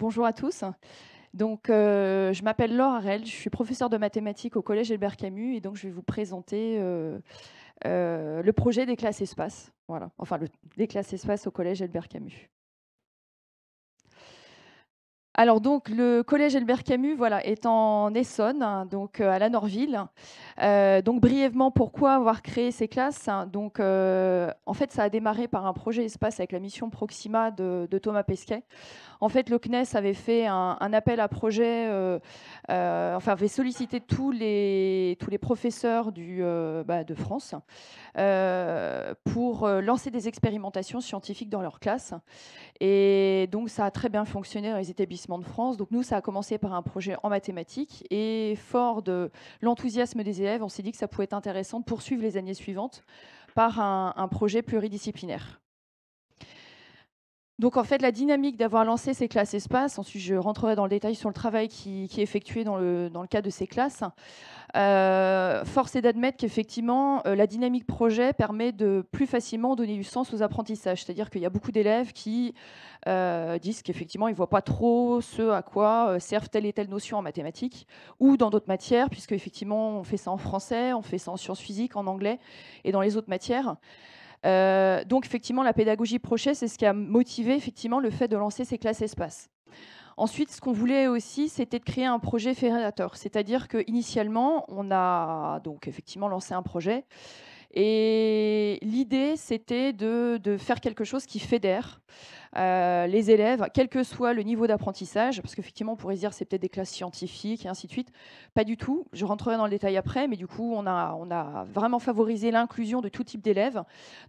Bonjour à tous. Donc, euh, je m'appelle Laure Arel, je suis professeure de mathématiques au Collège Albert Camus et donc je vais vous présenter euh, euh, le projet des classes Espace. Voilà, enfin, des classes Espace au Collège Albert Camus. Alors donc le collège Albert Camus voilà, est en Essonne, hein, donc à la Norville. donc brièvement, pourquoi avoir créé ces classes hein? Donc en fait, ça a démarré par un projet espace avec la mission Proxima de Thomas Pesquet. En fait, le CNES avait fait un, appel à projet, euh, euh, enfin avait sollicité tous les, tous les professeurs du, euh, bah, de France pour lancer des expérimentations scientifiques dans leur classe. Et donc, ça a très bien fonctionné dans les établissements de France. Donc, nous, ça a commencé par un projet en mathématiques. Et fort de l'enthousiasme des élèves, on s'est dit que ça pouvait être intéressant de poursuivre les années suivantes par un projet pluridisciplinaire. Donc en fait, la dynamique d'avoir lancé ces classes espace ensuite je rentrerai dans le détail sur le travail qui, est effectué dans le, dans le cas de ces classes, euh, force est d'admettre qu'effectivement, euh, la dynamique projet permet de plus facilement donner du sens aux apprentissages. C'est-à-dire qu'il y a beaucoup d'élèves qui euh, disent qu'effectivement, ils ne voient pas trop ce à quoi servent telle et telle notion en mathématiques ou dans d'autres matières, puisque effectivement, on fait ça en français, on fait ça en sciences physiques, en anglais et dans les autres matières. Euh, donc effectivement, la pédagogie projet, c'est ce qui a motivé effectivement le fait de lancer ces classes espace. Ensuite, ce qu'on voulait aussi, c'était de créer un projet fédérateur, c'est-à-dire qu'initialement, on a donc effectivement lancé un projet. Et l'idée, c'était de, faire quelque chose qui fédère, euh, les élèves, quel que soit le niveau d'apprentissage, parce qu'effectivement, on pourrait se dire c'est peut-être des classes scientifiques et ainsi de suite. Pas du tout. Je rentrerai dans le détail après, mais du coup, on a, vraiment favorisé l'inclusion de tout type d'élèves.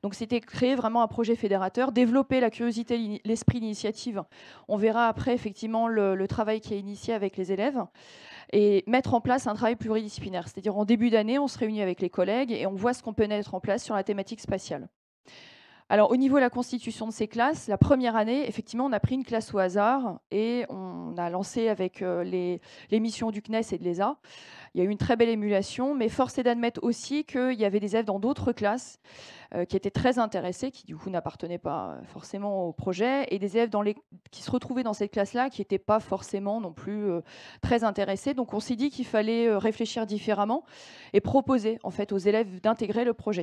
Donc, c'était créer vraiment un projet fédérateur, développer la curiosité, l'esprit, d'initiative. On verra après, effectivement, le, le travail qui est initié avec les élèves et mettre en place un travail pluridisciplinaire. C'est-à-dire en début d'année, on se réunit avec les collègues et on voit ce qu'on peut mettre en place sur la thématique spatiale. Alors, au niveau de la constitution de ces classes, la première année, effectivement, on a pris une classe au hasard et on a lancé avec euh, les, missions du CNES et de l'ESA. Il y a eu une très belle émulation, mais force est d'admettre aussi qu'il y avait des élèves dans d'autres classes euh, qui étaient très intéressés, qui du coup n'appartenaient pas forcément au projet, et des élèves qui se retrouvaient dans cette classe-là qui n'étaient pas forcément non plus euh, très intéressés. Donc, on s'est dit qu'il fallait réfléchir différemment et proposer en fait aux élèves d'intégrer le projet.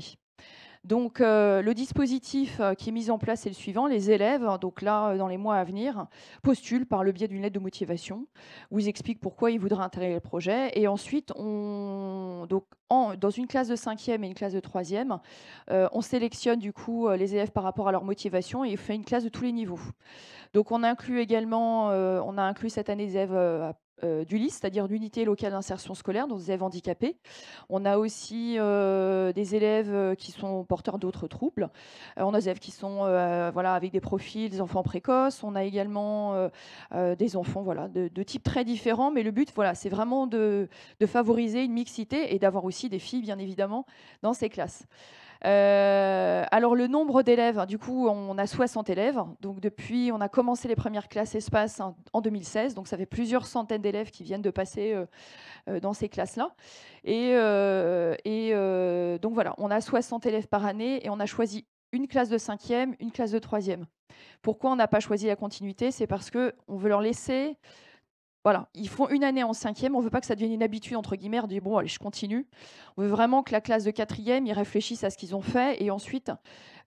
Donc euh, le dispositif euh, qui est mis en place est le suivant. Les élèves, hein, donc là, euh, dans les mois à venir, postulent par le biais d'une lettre de motivation où ils expliquent pourquoi ils voudraient intégrer le projet. Et ensuite, donc, dans une classe de cinquième et une classe de troisième, on sélectionne du coup les élèves par rapport à leur motivation et on fait une classe de tous les niveaux. Donc on inclut également, on a inclus cette année des élèves euh, du c'est-à-dire l'unité locale d'insertion scolaire dont des élèves handicapés. On a aussi euh, des élèves euh, qui sont porteurs d'autres troubles. on a des élèves qui sont voilà, avec des profils, des enfants précoces. On a également des enfants voilà, de, de, types très différents. Mais le but, voilà, c'est vraiment de favoriser une mixité et d'avoir aussi des filles, bien évidemment, dans ces classes. Euh, alors le nombre d'élèves, hein, du coup, on a 60 élèves. Donc depuis, on a commencé les premières classes espace en 2016. Donc ça fait plusieurs centaines d'élèves qui viennent de passer euh, euh, dans ces classes-là. Et, et donc voilà, on a 60 élèves par année et on a choisi une classe de cinquième, une classe de troisième. Pourquoi on n'a pas choisi la continuité C'est parce qu'on veut leur laisser voilà, ils font une année en cinquième. On ne veut pas que ça devienne une habitude entre guillemets. On dit bon, allez, je continue. On veut vraiment que la classe de quatrième, ils réfléchissent à ce qu'ils ont fait, et ensuite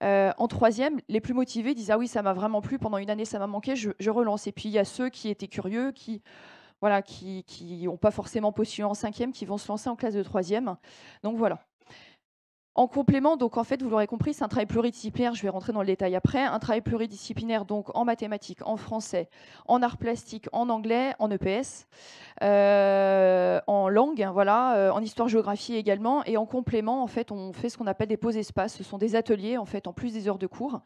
euh, en troisième, les plus motivés disent ah oui, ça m'a vraiment plu. Pendant une année, ça m'a manqué. Je, relance. Et puis il y a ceux qui étaient curieux, qui voilà, qui n'ont pas forcément postulé en cinquième, qui vont se lancer en classe de troisième. Donc voilà. En complément, donc en fait, vous l'aurez compris, c'est un travail pluridisciplinaire, je vais rentrer dans le détail après, un travail pluridisciplinaire donc en mathématiques, en français, en arts plastiques, en anglais, en EPS, euh, en langue, hein, voilà, euh, en histoire-géographie également, et en complément, en fait, on fait ce qu'on appelle des pauses espaces, ce sont des ateliers, en fait, en plus des heures de cours,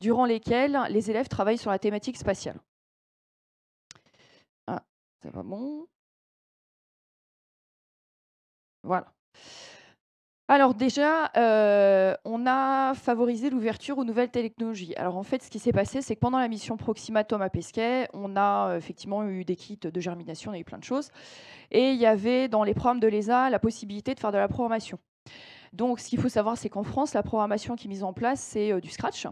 durant lesquelles les élèves travaillent sur la thématique spatiale. Ah, ça va bon. Voilà. Alors déjà, euh, on a favorisé l'ouverture aux nouvelles technologies. Alors en fait, ce qui s'est passé, c'est que pendant la mission Proxima Thomas Pesquet, on a, euh, effectivement eu des kits de germination, on a eu plein de choses et il y avait dans les programmes de l'ESA la possibilité de faire de la programmation. Donc ce qu'il faut savoir, c'est qu'en France, la programmation qui est mise en place, c'est, euh, du scratch.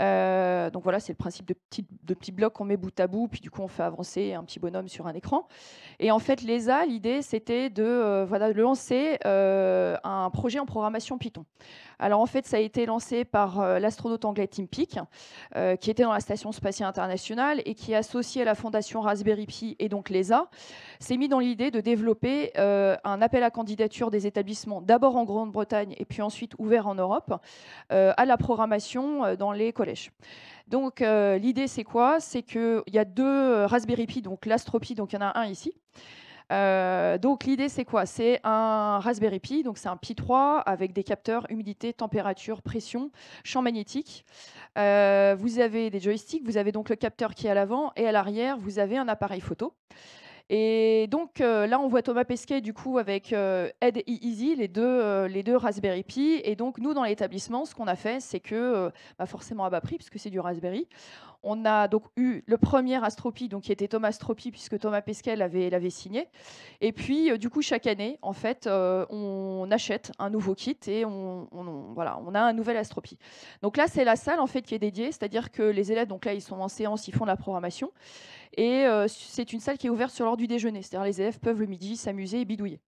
Euh, donc voilà, c'est le principe de petits, de petits blocs qu'on met bout à bout, puis du coup on fait avancer un petit bonhomme sur un écran. Et en fait, l'ESA, l'idée c'était de, euh, voilà, de lancer euh, un projet en programmation Python. Alors en fait, ça a été lancé par l'astronaute anglais Tim Peake, qui était dans la station spatiale internationale et qui est associé à la fondation Raspberry Pi et donc l'ESA, s'est mis dans l'idée de développer un appel à candidature des établissements, d'abord en Grande-Bretagne et puis ensuite ouvert en Europe, à la programmation dans les donc euh, l'idée c'est quoi C'est qu'il y a deux euh, Raspberry Pi, donc l'astropi donc il y en a un ici. Euh, donc l'idée c'est quoi C'est un Raspberry Pi, donc c'est un Pi 3 avec des capteurs humidité, température, pression, champ magnétique. vous avez des joysticks, vous avez donc le capteur qui est à l'avant et à l'arrière vous avez un appareil photo. Et donc euh, là, on voit Thomas Pesquet du coup avec euh, Ed Easy, les deux, euh, les deux Raspberry Pi. Et donc nous, dans l'établissement, ce qu'on a fait, c'est que, bah, forcément à bas prix, puisque c'est du Raspberry, on a donc eu le premier astropie donc qui était Thomas Astropie, puisque Thomas Pesquet l'avait, signé. Et puis, euh, du coup, chaque année, en fait, euh, on achète un nouveau kit et on, voilà, on a un nouvel astropie Donc là, c'est la salle en fait qui est dédiée, c'est-à-dire que les élèves, donc là, ils sont en séance, ils font de la programmation. Et euh, c'est une salle qui est ouverte sur l'heure du déjeuner, c'est-à-dire les élèves peuvent le midi s'amuser et bidouiller.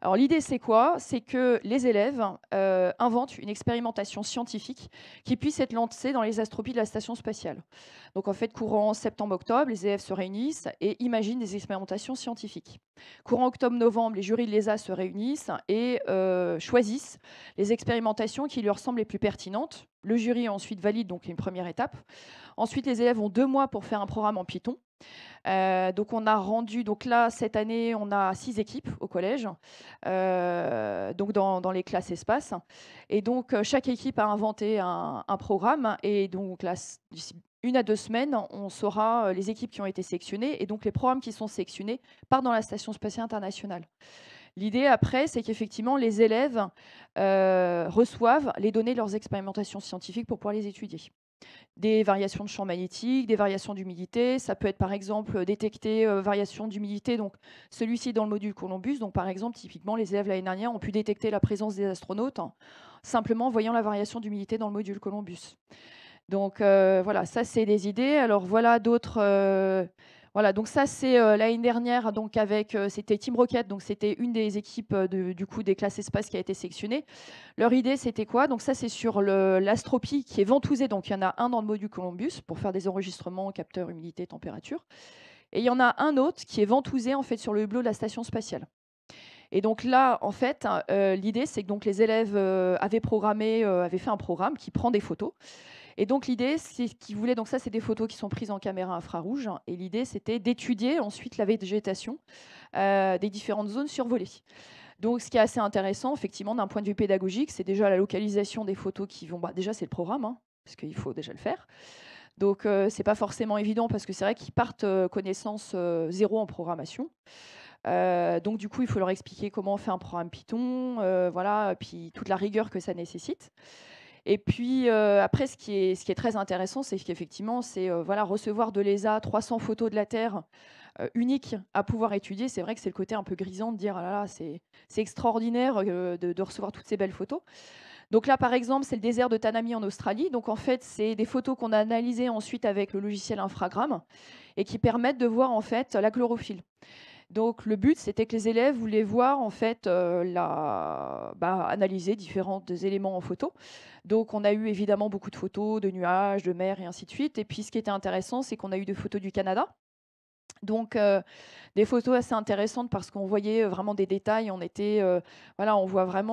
Alors l'idée, c'est quoi C'est que les élèves inventent une expérimentation scientifique qui puisse être lancée dans les astropies de la station spatiale. Donc en fait, courant septembre-octobre, les élèves se réunissent et imaginent des expérimentations scientifiques. Courant octobre-novembre, les jurys de l'ESA se réunissent et euh, choisissent les expérimentations qui leur semblent les plus pertinentes. Le jury ensuite valide donc une première étape. Ensuite, les élèves ont deux mois pour faire un programme en Python. Euh, donc on a rendu, donc là cette année on a six équipes au collège, euh, donc dans, dans, les classes espaces. Et donc chaque équipe a inventé un, programme et donc là une à deux semaines, on saura euh, les équipes qui ont été sélectionnées et donc les programmes qui sont sélectionnés partent dans la Station spatiale internationale. L'idée après, c'est qu'effectivement, les élèves euh, reçoivent les données de leurs expérimentations scientifiques pour pouvoir les étudier. Des variations de champ magnétique, des variations d'humidité, ça peut être par exemple détecter variation euh, variations d'humidité, donc celui-ci dans le module Columbus, donc par exemple typiquement les élèves l'année dernière ont pu détecter la présence des astronautes simplement en voyant la variation d'humidité dans le module Columbus. Donc euh, voilà, ça c'est des idées. Alors voilà d'autres. Euh, voilà, donc ça c'est euh, l'année dernière, donc avec c'était Team Rocket, donc c'était une des équipes du coup des classes espace qui a été sélectionnée. Leur idée c'était quoi Donc ça c'est sur l'astropie qui est ventousée, donc il y en a un dans le module Columbus pour faire des enregistrements, capteurs, humidité, température, et il y en a un autre qui est ventousé en fait sur le hublot de la station spatiale. Et donc là, en fait, l'idée, c'est que donc les élèves avaient programmé, avaient fait un programme qui prend des photos. Et donc l'idée, c'est qu'ils voulaient, donc ça c'est des photos qui sont prises en caméra infrarouge, hein. et l'idée c'était d'étudier ensuite la végétation euh, des différentes zones survolées. Donc, ce qui est assez intéressant, effectivement, d'un point de vue pédagogique, c'est déjà la localisation des photos qui vont. Bah, déjà, c'est le programme, hein, parce qu'il faut déjà le faire. Donc, euh, c'est pas forcément évident parce que c'est vrai qu'ils partent euh, connaissance zéro en programmation. donc, du coup, il faut leur expliquer comment on fait un programme Python, voilà, puis toute la rigueur que ça nécessite. Et puis euh, après, ce qui, est, ce qui est très intéressant, c'est qu'effectivement, c'est euh, voilà, recevoir de l'ESA 300 photos de la Terre euh, uniques à pouvoir étudier. C'est vrai que c'est le côté un peu grisant de dire ah là là, c'est extraordinaire de, de, recevoir toutes ces belles photos. Donc là, par exemple, c'est le désert de Tanami en Australie. Donc en fait, c'est des photos qu'on a analysées ensuite avec le logiciel Infragram et qui permettent de voir en fait la chlorophylle. Donc le but, c'était que les élèves voulaient voir en fait euh, la, bah, analyser différents éléments en photo. Donc on a eu évidemment beaucoup de photos de nuages, de mer et ainsi de suite. Et puis ce qui était intéressant, c'est qu'on a eu des photos du Canada. Donc euh, des photos assez intéressantes parce qu'on voyait euh, vraiment des détails. On était, euh, voilà, on voit vraiment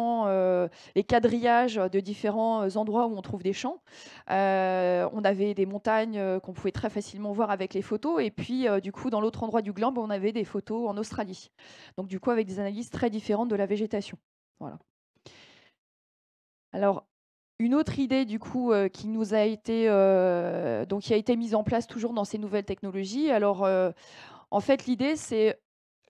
les quadrillages de différents endroits où on trouve des champs. on avait des montagnes qu'on pouvait très facilement voir avec les photos. Et puis du coup, dans l'autre endroit du globe, on avait des photos en Australie. Donc du coup, avec des analyses très différentes de la végétation. Voilà. Alors une autre idée du coup euh, qui nous a été euh, donc qui a été mise en place toujours dans ces nouvelles technologies. Alors euh, en fait l'idée c'est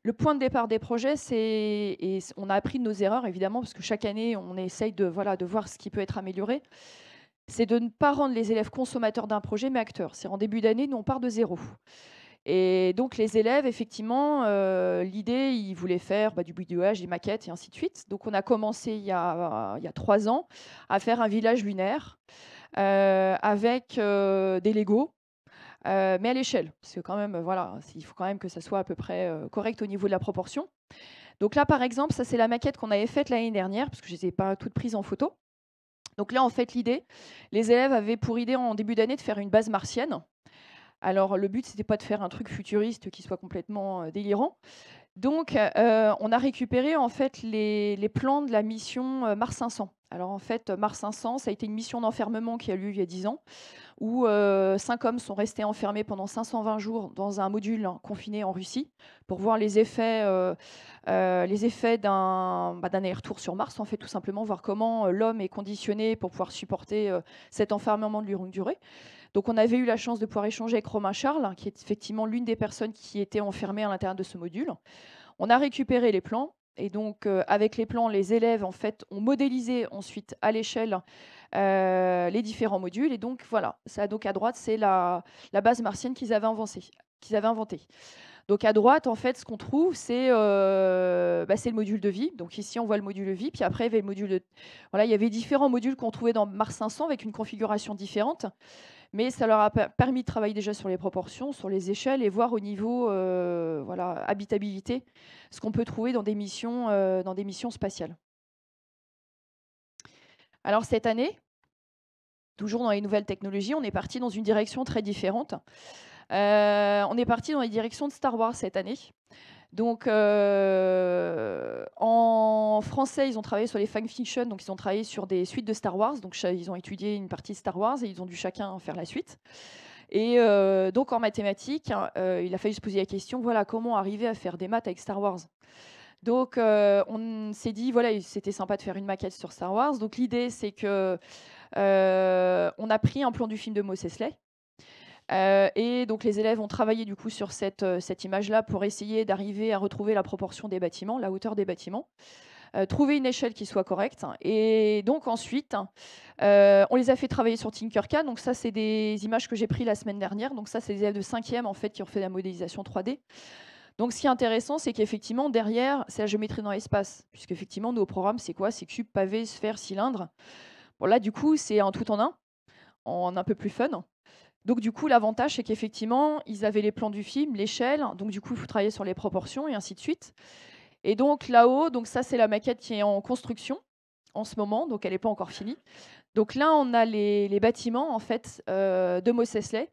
le point de départ des projets c'est et on a appris de nos erreurs évidemment parce que chaque année on essaye de voilà de voir ce qui peut être amélioré. C'est de ne pas rendre les élèves consommateurs d'un projet mais acteurs. C'est en début d'année nous on part de zéro. Et donc les élèves, effectivement, euh, l'idée, ils voulaient faire bah, du bidouage, des maquettes et ainsi de suite. Donc on a commencé il y a, il trois ans à faire un village lunaire euh, avec euh, des Legos. mais à l'échelle, parce que quand même, voilà, il faut quand même que ça soit à peu près correct au niveau de la proportion. Donc là, par exemple, ça c'est la maquette qu'on avait faite l'année dernière, parce que je les ai pas toutes prises en photo. Donc là, en fait, l'idée, les élèves avaient pour idée en début d'année de faire une base martienne. Alors le but, n'était pas de faire un truc futuriste qui soit complètement euh, délirant. Donc euh, on a récupéré en fait les, plans de la mission euh, Mars 500. Alors en fait, Mars 500, ça a été une mission d'enfermement qui a lieu il y a 10 ans, où cinq hommes sont restés enfermés pendant 520 jours dans un module hein, confiné en Russie pour voir les effets, les effets d'un bah, retour sur Mars, en fait tout simplement voir comment l'homme est conditionné pour pouvoir supporter cet enfermement de longue durée. Donc on avait eu la chance de pouvoir échanger avec Romain Charles, hein, qui est effectivement l'une des personnes qui était enfermée à l'intérieur de ce module. On a récupéré les plans. Et donc, euh, avec les plans, les élèves, en fait, ont modélisé ensuite à l'échelle euh, les différents modules. Et donc, voilà, ça, donc à droite, c'est la, base martienne qu'ils avaient, qu'ils avaient inventée. Donc, à droite, en fait, ce qu'on trouve, euh, bah, c'est le module de vie. Donc, ici, on voit le module de vie. Puis après, il y avait, le module voilà, il y avait différents modules qu'on trouvait dans Mars 500 avec une configuration différente mais ça leur a permis de travailler déjà sur les proportions, sur les échelles et voir au niveau euh, voilà, habitabilité ce qu'on peut trouver dans des missions, euh, dans des missions spatiales. Alors cette année, toujours dans les nouvelles technologies, on est parti dans une direction très différente. Euh, on est parti dans les directions de Star Wars cette année. Donc, euh, en français, ils ont travaillé sur les fanfictions, donc ils ont travaillé sur des suites de Star Wars. Donc, ils ont étudié une partie de Star Wars et ils ont dû chacun faire la suite. Et euh, donc, en mathématiques, hein, euh, il a fallu se poser la question voilà, comment arriver à faire des maths avec Star Wars donc, on s'est dit, voilà, c'était sympa de faire une maquette sur Star Wars. Donc, l'idée, c'est que on a pris un plan du film de Moses Lay, euh, et donc les élèves ont travaillé du coup sur euh, cette, image-là pour essayer d'arriver à retrouver la proportion des bâtiments, la hauteur des bâtiments. Euh, trouver une échelle qui soit correcte. Et donc ensuite, on les a fait travailler sur Tinkercad. Donc ça, c'est des images que j'ai prises la semaine dernière. Donc ça, c'est des élèves de 5e en fait qui ont fait la modélisation 3D. Donc ce qui est intéressant, c'est qu'effectivement, derrière, c'est la géométrie dans l'espace. Puisqu'effectivement, nos programmes, c'est quoi C'est cube, pavé, sphère, cylindre. Bon là, du coup, c'est un tout en un, en un peu plus fun. Donc du coup, l'avantage, c'est qu'effectivement, ils avaient les plans du film, l'échelle, donc du coup, il faut travailler sur les proportions et ainsi de suite. Et donc là-haut, donc ça c'est la maquette qui est en construction en ce moment, donc elle n'est pas encore finie. Donc là, on a les, les bâtiments en fait euh, de Mossesley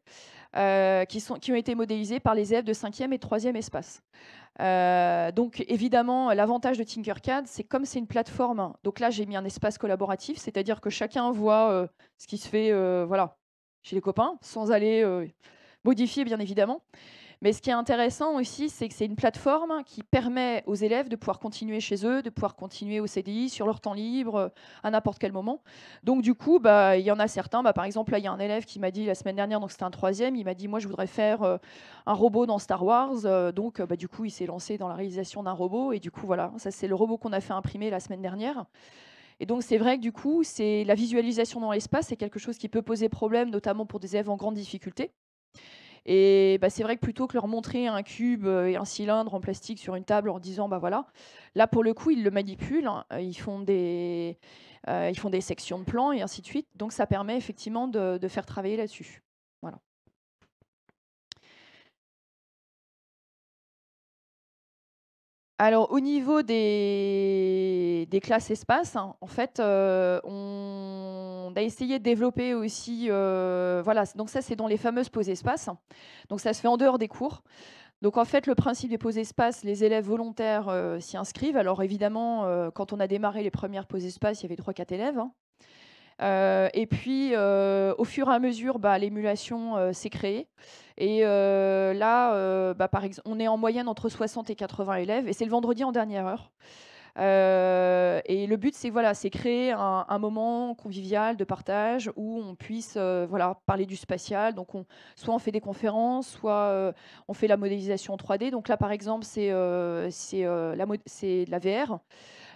euh, qui, sont, qui ont été modélisés par les élèves de 5e et 3e espace. Euh, donc évidemment, l'avantage de Tinkercad, c'est comme c'est une plateforme, hein, donc là j'ai mis un espace collaboratif, c'est-à-dire que chacun voit ce qui se fait, voilà, chez les copains, sans aller euh, modifier, bien évidemment. Mais ce qui est intéressant aussi, c'est que c'est une plateforme qui permet aux élèves de pouvoir continuer chez eux, de pouvoir continuer au CDI sur leur temps libre euh, à n'importe quel moment. Donc du coup, bah, il y en a certains. Bah, par exemple, il y a un élève qui m'a dit la semaine dernière, donc c'était un troisième, il m'a dit moi je voudrais faire euh, un robot dans Star Wars. donc bah, du coup, il s'est lancé dans la réalisation d'un robot et du coup voilà, ça c'est le robot qu'on a fait imprimer la semaine dernière. Et donc c'est vrai que du coup, c'est la visualisation dans l'espace, c'est quelque chose qui peut poser problème, notamment pour des élèves en grande difficulté. Et bah, c'est vrai que plutôt que leur montrer un cube euh, et un cylindre en plastique sur une table en disant bah voilà, là pour le coup ils le manipulent, hein, euh, ils font des euh, ils font des sections de plans et ainsi de suite. Donc ça permet effectivement de faire travailler là-dessus. Alors, au niveau des, classes espaces, hein, en fait, euh, on, a essayé de développer aussi. Euh, voilà, donc ça, c'est dans les fameuses pauses espaces. Hein. Donc, ça se fait en dehors des cours. Donc, en fait, le principe des pauses espaces, les élèves volontaires euh, s'y inscrivent. Alors, évidemment, quand on a démarré les premières pauses espaces, il y avait 3-4 élèves. Hein. Euh, et puis, euh, au fur et à mesure, bah, l'émulation euh, s'est créée. Et là, bah, par exemple, on est en moyenne entre 60 et 80 élèves, et c'est le vendredi en dernière heure. et le but, c'est voilà, c'est créer un, moment convivial de partage où on puisse voilà parler du spatial. Donc, on, soit on fait des conférences, soit on fait la modélisation en 3D. Donc là, par exemple, c'est c'est la, la VR.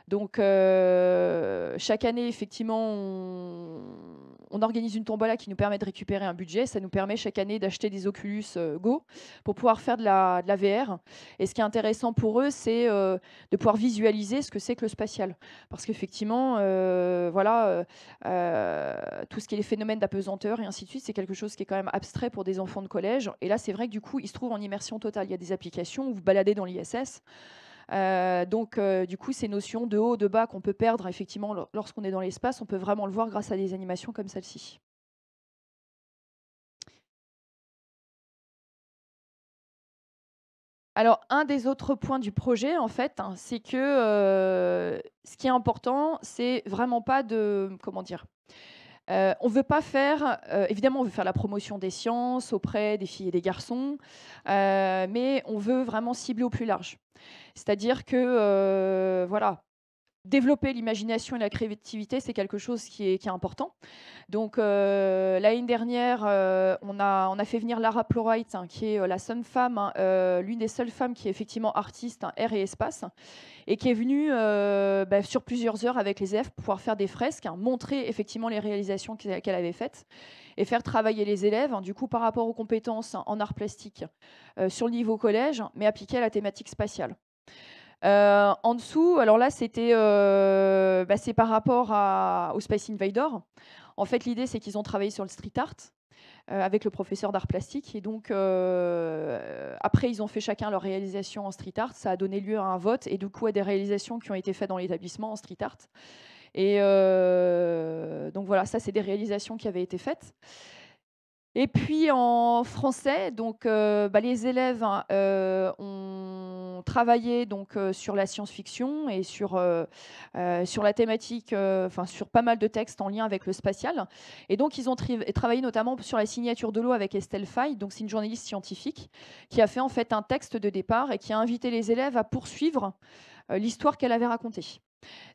Donc, euh, chaque année, effectivement, on, organise une tombola qui nous permet de récupérer un budget. Ça nous permet chaque année d'acheter des Oculus euh, Go pour pouvoir faire de la, VR. Et ce qui est intéressant pour eux, c'est euh, de pouvoir visualiser ce que c'est que le spatial. Parce qu'effectivement, voilà, tout ce qui est les phénomènes d'apesanteur et ainsi de suite, c'est quelque chose qui est quand même abstrait pour des enfants de collège. Et là, c'est vrai que du coup, ils se trouvent en immersion totale. Il y a des applications où vous baladez dans l'ISS. Euh, donc, euh, du coup, ces notions de haut, de bas qu'on peut perdre, effectivement, lorsqu'on est dans l'espace, on peut vraiment le voir grâce à des animations comme celle-ci. Alors, un des autres points du projet, en fait, hein, c'est que euh, ce qui est important, c'est vraiment pas de. Comment dire on euh, on veut pas faire, euh, évidemment, on veut faire la promotion des sciences auprès des filles et des garçons, euh, mais on veut vraiment cibler au plus large. C'est-à-dire que, voilà, développer l'imagination et la créativité, c'est quelque chose qui est, important. Donc, euh, l'année dernière, euh, on, a, fait venir Lara Plowright, hein, qui est euh, la seule femme, hein, l'une des seules femmes qui est effectivement artiste, hein, air et espace, et qui est venue bah, sur plusieurs heures avec les élèves pour pouvoir faire des fresques, montrer effectivement les réalisations qu'elle avait faites, et faire travailler les élèves, du coup, par rapport aux compétences en arts plastiques sur le niveau collège, mais appliquées à la thématique spatiale. Euh, en dessous, alors là, c'était, euh, bah, c'est par rapport au Space Invader. En fait, l'idée, c'est qu'ils ont travaillé sur le street art euh, avec le professeur d'art plastique. Et donc, après, ils ont fait chacun leur réalisation en street art. Ça a donné lieu à un vote et du coup à des réalisations qui ont été faites dans l'établissement en street art. Et donc voilà, ça, c'est des réalisations qui avaient été faites. Et puis en français, donc euh, bah, les élèves hein, euh, ont travaillé donc euh, sur la science-fiction et sur la thématique, sur pas mal de textes en lien avec le spatial. Et donc ils ont travaillé notamment sur la signature de l'eau avec Estelle Fay, donc c'est une journaliste scientifique qui a fait en fait un texte de départ et qui a invité les élèves à poursuivre l'histoire qu'elle avait racontée.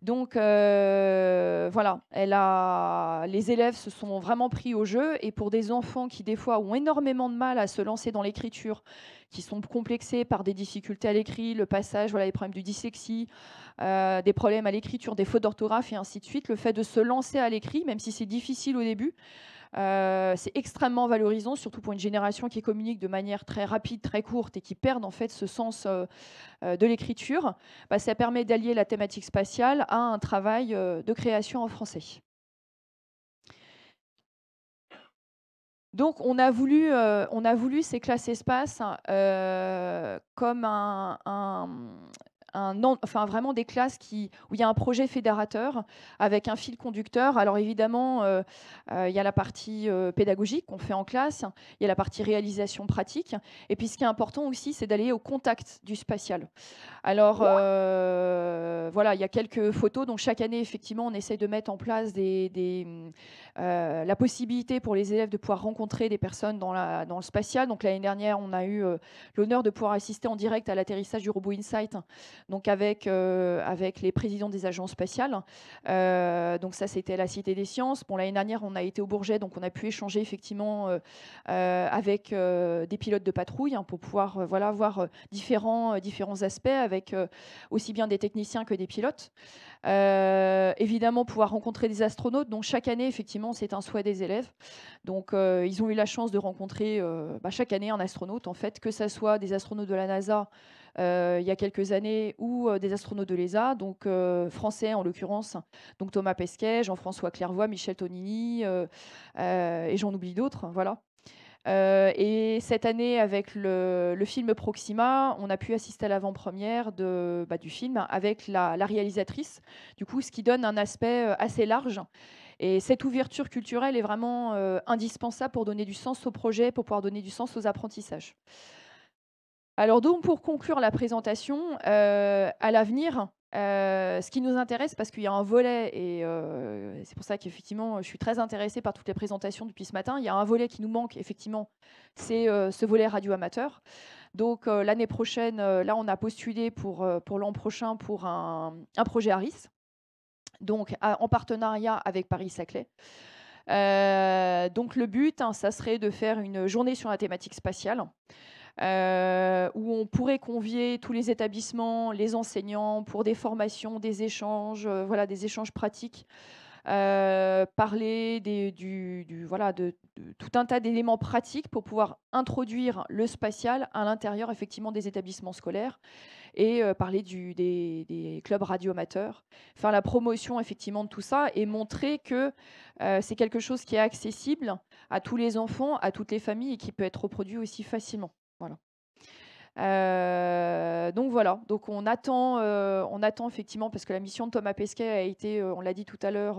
Donc euh, voilà, les élèves se sont vraiment pris au jeu et pour des enfants qui des fois ont énormément de mal à se lancer dans l'écriture, qui sont complexés par des difficultés à l'écrit, le passage, voilà, les problèmes du dyslexie, euh, des problèmes à l'écriture, des fautes d'orthographe et ainsi de suite, le fait de se lancer à l'écrit, même si c'est difficile au début, euh, c'est extrêmement valorisant, surtout pour une génération qui communique de manière très rapide, très courte et qui perd en fait ce sens euh, euh, de l'écriture. Bah, ça permet d'allier la thématique spatiale à un travail de création en français. Donc on a voulu, on a voulu ces classes espace hein, comme un, enfin vraiment des classes qui, où il y a un projet fédérateur avec un fil conducteur. Alors évidemment, euh, euh, il y a la partie euh, pédagogique qu'on fait en classe, il y a la partie réalisation pratique, et puis ce qui est important aussi, c'est d'aller au contact du spatial. Alors voilà, il y a quelques photos. Donc chaque année, effectivement, on essaye de mettre en place des, euh, la possibilité pour les élèves de pouvoir rencontrer des personnes dans, le spatial. Donc l'année dernière, on a eu euh, l'honneur de pouvoir assister en direct à l'atterrissage du robot Insight, donc avec, euh, les présidents des agences spatiales. donc ça, c'était la Cité des Sciences. Bon, l'année dernière, on a été au Bourget, donc on a pu échanger effectivement avec des pilotes de patrouille hein, pour pouvoir voilà, voir différents, différents aspects avec aussi bien des techniciens que des pilotes. Euh, évidemment, pouvoir rencontrer des astronautes. Donc, chaque année, effectivement, c'est un souhait des élèves. Donc, euh, ils ont eu la chance de rencontrer euh, bah, chaque année un astronaute, en fait, que ce soit des astronautes de la NASA il y a quelques années ou des astronautes de l'ESA, donc français en l'occurrence, donc Thomas Pesquet, Jean-François Clairvoy, Michel Tonini et j'en oublie d'autres. Voilà. Euh, et cette année, avec le, film Proxima, on a pu assister à l'avant-première bah, du film avec la, réalisatrice, du coup, ce qui donne un aspect euh, assez large. Et cette ouverture culturelle est vraiment euh, indispensable pour donner du sens au projet, pour pouvoir donner du sens aux apprentissages. Alors donc, pour conclure la présentation, à l'avenir, euh, ce qui nous intéresse, parce qu'il y a un volet, et euh, c'est pour ça qu'effectivement, je suis très intéressée par toutes les présentations depuis ce matin, il y a un volet qui nous manque, effectivement, c'est euh, ce volet radio amateur. Donc l'année prochaine, là, on a postulé pour, pour l'an prochain pour un, un projet ARIS, donc en partenariat avec Paris-Saclay. donc le but, hein, ça serait de faire une journée sur la thématique spatiale. Euh, où on pourrait convier tous les établissements, les enseignants pour des formations, des échanges, euh, voilà, des échanges pratiques. Euh, parler du, voilà, de, tout un tas d'éléments pratiques pour pouvoir introduire le spatial à l'intérieur effectivement des établissements scolaires et parler du, des, des, clubs radioamateurs, faire la promotion effectivement de tout ça et montrer que c'est quelque chose qui est accessible à tous les enfants, à toutes les familles et qui peut être reproduit aussi facilement. Voilà. Euh, donc voilà, donc on attend, euh, on attend effectivement parce que la mission de Thomas Pesquet a été, euh, on l'a dit tout à l'heure,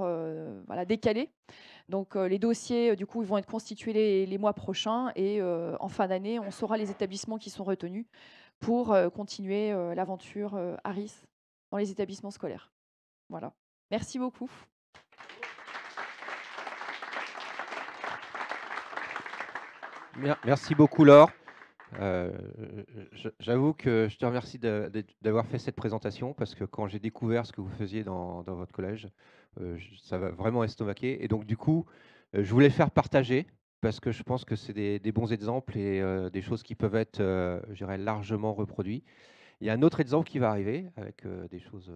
voilà, décalée. Donc les dossiers, du coup, ils vont être constitués les, mois prochains et en fin d'année, on saura les établissements qui sont retenus pour continuer l'aventure Aris dans les établissements scolaires. Voilà. Merci beaucoup. Merci beaucoup Laure. Euh, j'avoue que je te remercie d'avoir fait cette présentation parce que quand j'ai découvert ce que vous faisiez dans, votre collège, euh, ça va vraiment estomaquer. Et donc, du coup, euh, je voulais faire partager parce que je pense que c'est des, bons exemples et des choses qui peuvent être, largement reproduites. Il y a un autre exemple qui va arriver avec des choses